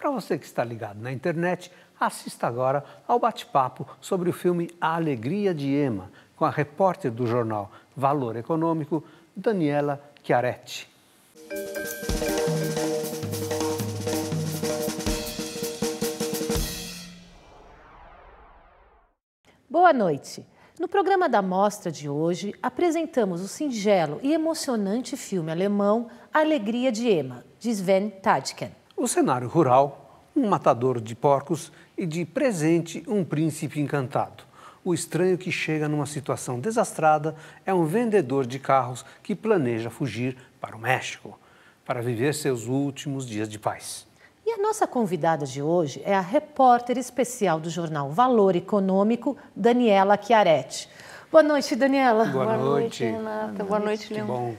Para você que está ligado na internet, assista agora ao bate-papo sobre o filme A Alegria de Emma, com a repórter do jornal Valor Econômico, Daniela Chiaretti. Boa noite. No programa da mostra de hoje, apresentamos o singelo e emocionante filme alemão Alegria de Emma, de Sven Tadken. O cenário rural, um matador de porcos e de presente um príncipe encantado. O estranho que chega numa situação desastrada é um vendedor de carros que planeja fugir para o México para viver seus últimos dias de paz. E a nossa convidada de hoje é a repórter especial do jornal Valor Econômico, Daniela Chiaretti. Boa noite, Daniela. Boa, Boa noite. noite, Renata. Boa noite, Leon. Que Leon.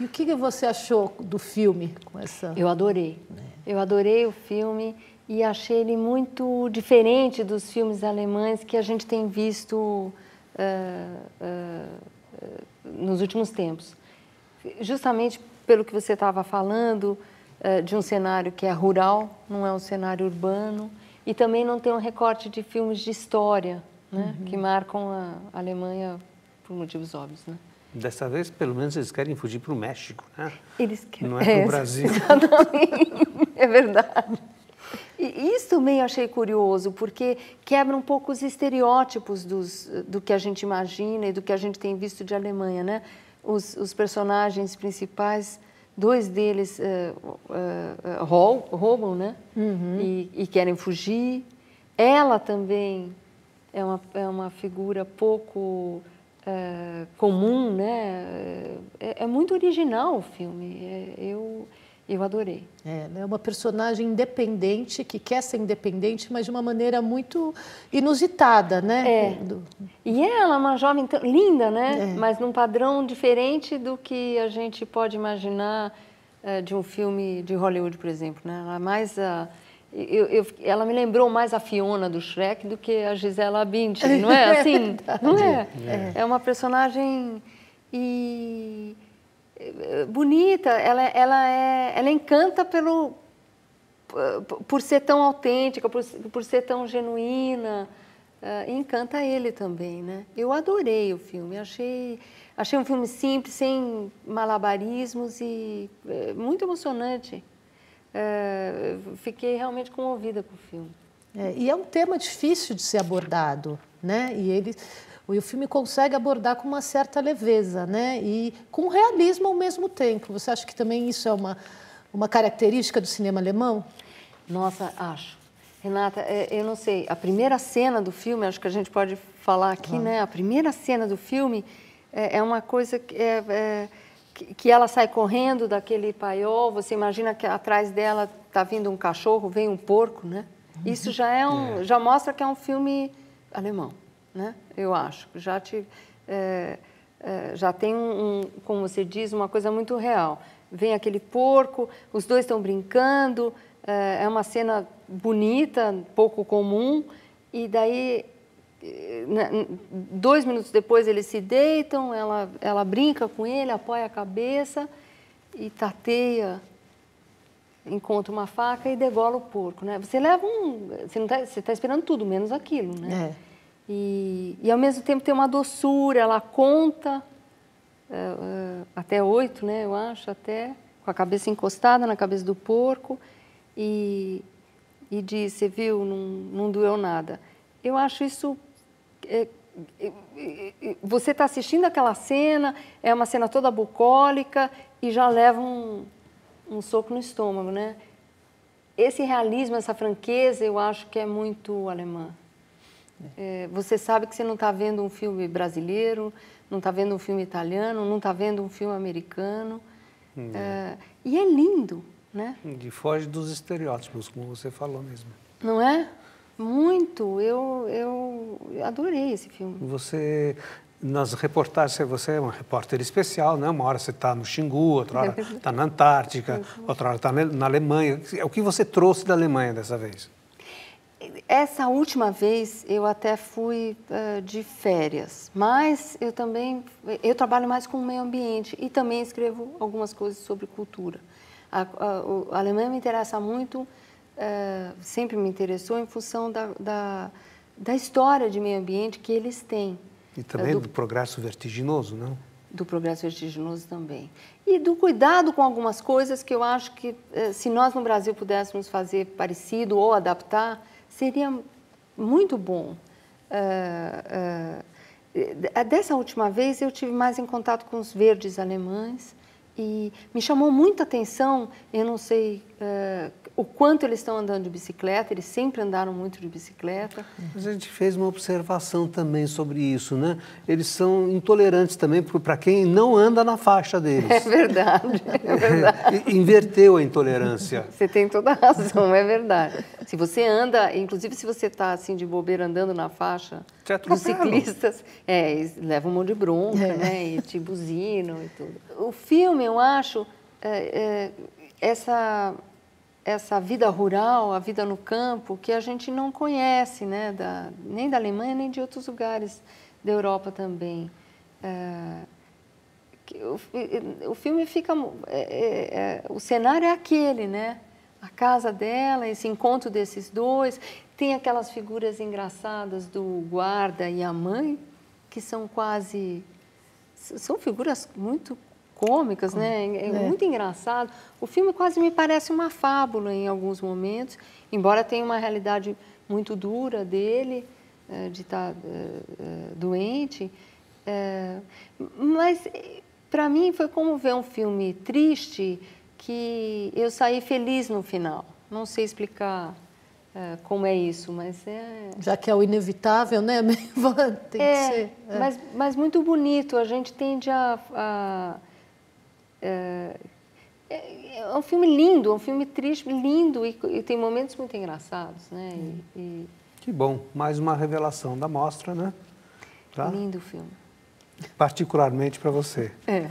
E o que você achou do filme com essa? Eu adorei. Né? Eu adorei o filme e achei ele muito diferente dos filmes alemães que a gente tem visto uh, uh, nos últimos tempos. Justamente pelo que você estava falando uh, de um cenário que é rural, não é um cenário urbano, e também não tem um recorte de filmes de história, né, uhum. que marcam a Alemanha por motivos óbvios. Né? Dessa vez, pelo menos, eles querem fugir para o México, né? Eles querem. Não é para o é, Brasil. Exatamente. É verdade. E isso também achei curioso, porque quebra um pouco os estereótipos dos, do que a gente imagina e do que a gente tem visto de Alemanha, né? Os, os personagens principais, dois deles uh, uh, roubam, né? Uhum. E, e, querem fugir. Ela também é uma, é uma figura pouco uh, comum, né? É, é, muito original o filme. É, eu eu adorei. É, né? uma personagem independente, que quer ser independente, mas de uma maneira muito inusitada, né? É. Do... E ela é uma jovem linda, né? É. Mas num padrão diferente do que a gente pode imaginar é, de um filme de Hollywood, por exemplo, né? Ela é mais... a, eu, eu, ela me lembrou mais a Fiona do Shrek do que a Gisela Bündchen, não é? Assim, é não é? é? É uma personagem... E bonita, ela, ela, é, ela encanta pelo, por ser tão autêntica, por, por ser tão genuína. Uh, encanta ele também, né? Eu adorei o filme, achei, achei um filme simples, sem malabarismos e eh, muito emocionante. Eh, fiquei realmente comovida com o filme. É, e é um tema difícil de ser abordado, né? E ele e o filme consegue abordar com uma certa leveza, né? E com realismo ao mesmo tempo. Você acha que também isso é uma, uma característica do cinema alemão? Nossa, acho. Renata, é, eu não sei, a primeira cena do filme, acho que a gente pode falar aqui, claro. né? A primeira cena do filme é, é uma coisa que, é, é, que ela sai correndo daquele paiol, você imagina que atrás dela está vindo um cachorro, vem um porco, né? Isso já é um, é. já mostra que é um filme alemão né? Eu acho. Já te, é, é, já tem um, como você diz, uma coisa muito real. Vem aquele porco, os dois estão brincando, é, é uma cena bonita, pouco comum, e daí né, dois minutos depois eles se deitam, ela, ela brinca com ele, apoia a cabeça e tateia, encontra uma faca e degola o porco, né? Você leva um, você tá, está esperando tudo menos aquilo, né? É. E, e ao mesmo tempo tem uma doçura, ela conta é, é, até oito, né, eu acho, até, com a cabeça encostada na cabeça do porco, e, e diz, você viu, não, não doeu nada. Eu acho isso... É, é você está assistindo aquela cena, é uma cena toda bucólica e já leva um, um soco no estômago, né? Esse realismo, essa franqueza, eu acho que é muito alemã. É, você sabe que você não está vendo um filme brasileiro, não está vendo um filme italiano, não está vendo um filme americano. Hum. É. e é lindo, né? E foge dos estereótipos, como você falou mesmo. Não é? Muito. Eu, eu adorei esse filme. Você nas reportagens, você é uma repórter especial, né? uma hora você está no Xingu, outra hora está na Antártica, outra hora está na Alemanha. É o que você trouxe da Alemanha dessa vez? essa última vez eu até fui uh, de férias, mas eu também eu trabalho mais com o meio ambiente e também escrevo algumas coisas sobre cultura. A, a, Alemanha me interessa muito, uh, sempre me interessou em função da, da, da, história de meio ambiente que eles têm. E também do, do progresso vertiginoso, não? do progresso vertiginoso também. E do cuidado com algumas coisas que eu acho que, eh, se nós no Brasil pudéssemos fazer parecido ou adaptar, seria muito bom. Uh, uh, dessa última vez eu tive mais em contato com os verdes alemães e me chamou muita atenção, eu não sei uh, o quanto eles estão andando de bicicleta, eles sempre andaram muito de bicicleta. A gente fez uma observação também sobre isso, né? Eles são intolerantes também para quem não anda na faixa deles. É verdade, é verdade. Inverteu a intolerância. Você tem toda a razão, é verdade. Se você anda, inclusive se você está assim de bobeira andando na faixa, os ciclistas é, levam um monte de bronca, é. né? E te buzinam e tudo. O filme, eu acho, é, é essa essa vida rural, a vida no campo, que a gente não conhece, né, da, nem da Alemanha, nem de outros lugares da Europa também. É, o, o, filme fica. É, é, é, o cenário é aquele, né? A casa dela, esse encontro desses dois. Tem aquelas figuras engraçadas do guarda e a mãe, que são quase. São figuras muito cômicas, né? Hum. É, é, é, muito engraçado. O filme quase me parece uma fábula em alguns momentos, embora tenha uma realidade muito dura dele, é, de estar tá, é, doente. mas para mim foi como ver um filme triste que eu saí feliz no final. Não sei explicar como é isso, mas é... Já que é o inevitável, né? tem que ser. É. Mas, mas muito bonito. A gente tende a, a é, é, é um filme lindo, é um filme triste, lindo e, e tem momentos muito engraçados, né? E, e... Que bom, mais uma revelação da mostra, né? Tá? Lindo filme. Particularmente para você. É.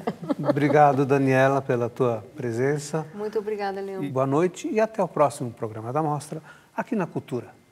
Obrigado, Daniela, pela tua presença. Muito obrigada, Leão. Boa noite e até o próximo programa da mostra aqui na Cultura.